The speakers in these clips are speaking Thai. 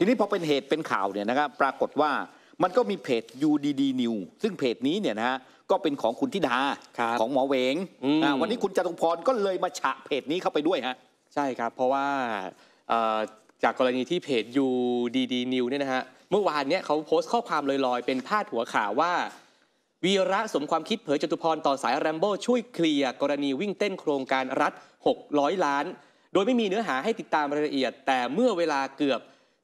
ทีนี้พอเป็นเหตุเป็นข่าวเนี่ยนะครับปรากฏว่ามันก็มีเพจ UDD New ซึ่งเพจนี้เนี่ยนะฮะก็เป็นของคุณธิดาของหมอเวงวันนี้คุณจตุพรก็เลยมาฉะเพจนี้เข้าไปด้วยฮะใช่ครับเพราะว่าจากกรณีที่เพจ UDD New เนี่ยนะฮะเมื่อวานเนี่ยเขาโพสต์ข้อความลอยๆเป็นพาดหัวข่าวว่า วีระสมความคิดเผยจตุพรต่อสายแรมโบ้ช่วยเคลียร์กรณีวิ่งเต้นโครงการรัฐ 600 ล้าน โดยไม่มีเนื้อหาให้ติดตามรายละเอียด แต่เมื่อเวลาเกือบ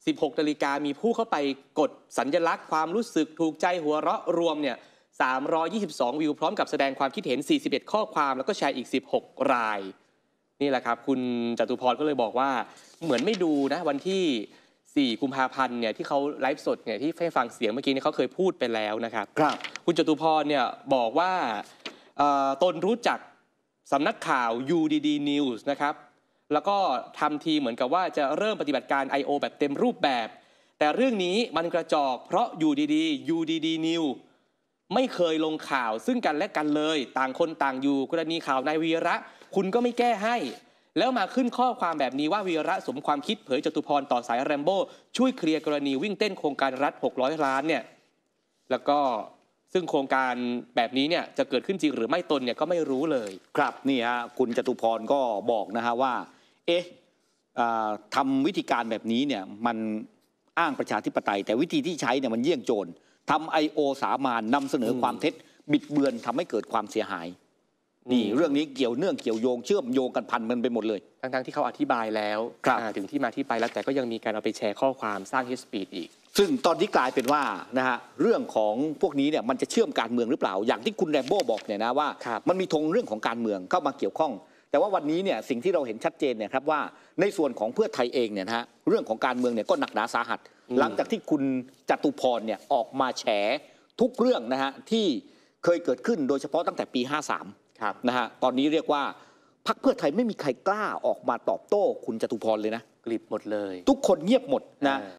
16นาฬิกามีผู้เข้าไปกดสัญญลักษณ์ความรู้สึกถูกใจหัวเราะรวมเนี่ย322วิวพร้อมกับแสดงความคิดเห็น 41 ข้อความแล้วก็แชร์อีก 16ราย นี่แหละครับ คุณจตุพรก็เลยบอกว่าเหมือนไม่ดูนะวันที่4กุมภาพันธ์เนี่ยที่เขาไลฟ์สดเนี่ยที่ให้ฟังเสียงเมื่อกี้นี่เขาเคยพูดไปแล้วนะครับ ครับคุณจตุพรเนี่ยบอกว่าตนรู้จักสำนักข่าว UDD News นะครับแล้วก็ทำทีเหมือนกับว่าจะเริ่มปฏิบัติการ I.O. แบบเต็มรูปแบบ แต่เรื่องนี้มันกระจอกเพราะอยู่ดีๆอยู่ดีนิวไม่เคยลงข่าวซึ่งกันและกันเลย ต่างคนต่างอยู่ กรณีข่าวนายวีระ คุณก็ไม่แก้ให้แล้วมาขึ้นข้อความแบบนี้ว่าวีระสมความคิดเผยจตุพรต่อสายแรมโบ้ช่วยเคลียร์กรณีวิ่งเต้นโครงการรัฐ 600 ล้านเนี่ยแล้วก็ซึ่งโครงการแบบนี้เนี่ยจะเกิดขึ้นจริงหรือไม่ตนเนี่ยก็ไม่รู้เลยครับนี่ฮะคุณจตุพรก็บอกนะฮะว่าเอ๊ะทำวิธีการแบบนี้เนี่ยมันอ้างประชาธิปไตย แต่วิธีที่ใช้เนี่ยมันเยี่ยงโจรทำไอโอสามานนำเสนอความเท็จ บิดเบือนทำให้เกิดความเสียหายนี่เรื่องนี้เกี่ยวเนื่องเกี่ยวโยงเชื่อมโยงกันพันมันไปหมดเลยทั้งๆทที่เขาอธิบายแล้วถึงที่มาที่ไปแล้วแต่ก็ยังมีการเอาไปแชร์ข้อความสร้างเิสปีดอีกซึ่งตอนนี้กลายเป็นว่านะฮะเรื่องของพวกนี้เนี่ยมันจะเชื่อมการเมืองหรือเปล่า อย่างที่คุณแรมโบ้บอกเนี่ยนะว่ามันมีธงเรื่องของการเมืองเข้ามาเกี่ยวข้องแต่ว่าวันนี้เนี่ยสิ่งที่เราเห็นชัดเจนเนี่ยครับว่าในส่วนของเพื่อไทยเองเนี่ยนะฮะเรื่องของการเมืองเนี่ยก็หนักหนาสาหัส หลังจากที่คุณจตุพรเนี่ยออกมาแฉทุกเรื่องนะฮะที่เคยเกิดขึ้น โดยเฉพาะตั้งแต่ปี 53 ครับนะฮะตอนนี้เรียกว่าพักเพื่อไทยไม่มีใครกล้าออกมาตอบโต้ คุณจตุพรเลยนะกลิบหมดเลย ทุกคนเงียบหมดนะ